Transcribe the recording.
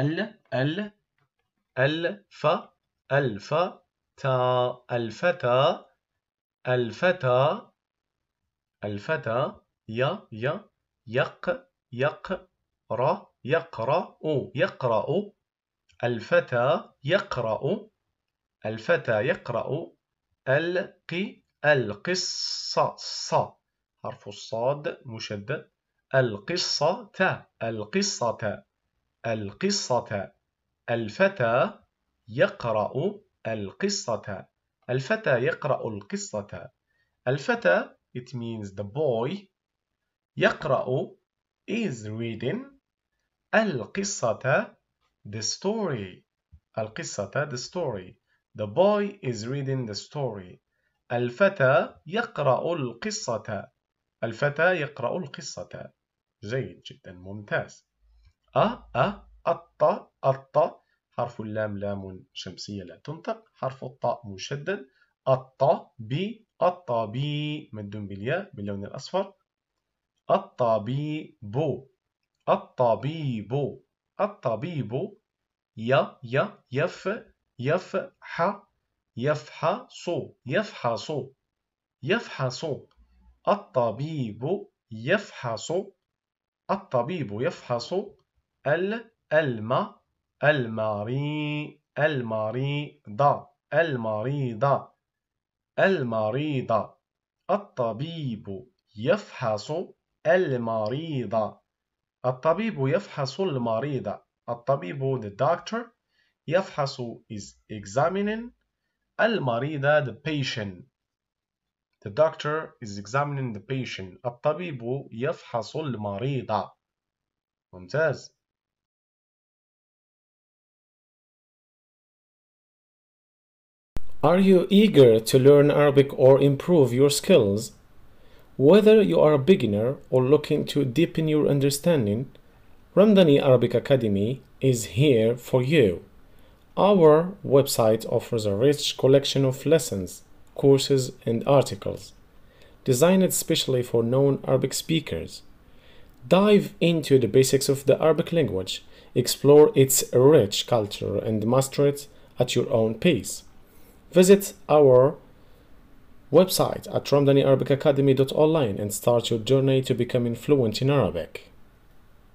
ال ال الف الف تا الفتى الفتى الفتى ي ي يق يق ر يقرأ يقرأ الفتى يقرأ الفتى يقرأ الق القصة ص حرف الصاد مشدد القصة القصة القصة الفتى يقرأ القصة الفتى يقرأ القصة الفتى it means the boy يقرأ is reading القصة the story القصة the story the boy is reading the story الفتى يقرأ القصة الفتى يقرأ القصة جيد جدا ممتاز أ أ الط الط حرف اللام لام شمسية لا تنطق حرف الطاء مشدد الطبي الطبي مد بالياء باللون الأصفر الطبيب الطبيب بو ي ي يف يفح يفحص يفحص يفحص الطبيب يفحص الطبيب يفحص ال الألم الماري المريضة المريضة المريضة الطبيب يفحص المريضة الطبيب يفحص المريضة الطبيب the doctor يفحص is examining المريضة the patient the doctor is examining the patient الطبيب يفحص المريضة ممتاز Are you eager to learn Arabic or improve your skills? Whether you are a beginner or looking to deepen your understanding, Ramdani Arabic Academy is here for you. Our website offers a rich collection of lessons, courses, and articles designed especially for non Arabic speakers. Dive into the basics of the Arabic language, explore its rich culture, and master it at your own pace. Visit our website at romdaniarabicacademy.online and start your journey to becoming fluent in Arabic.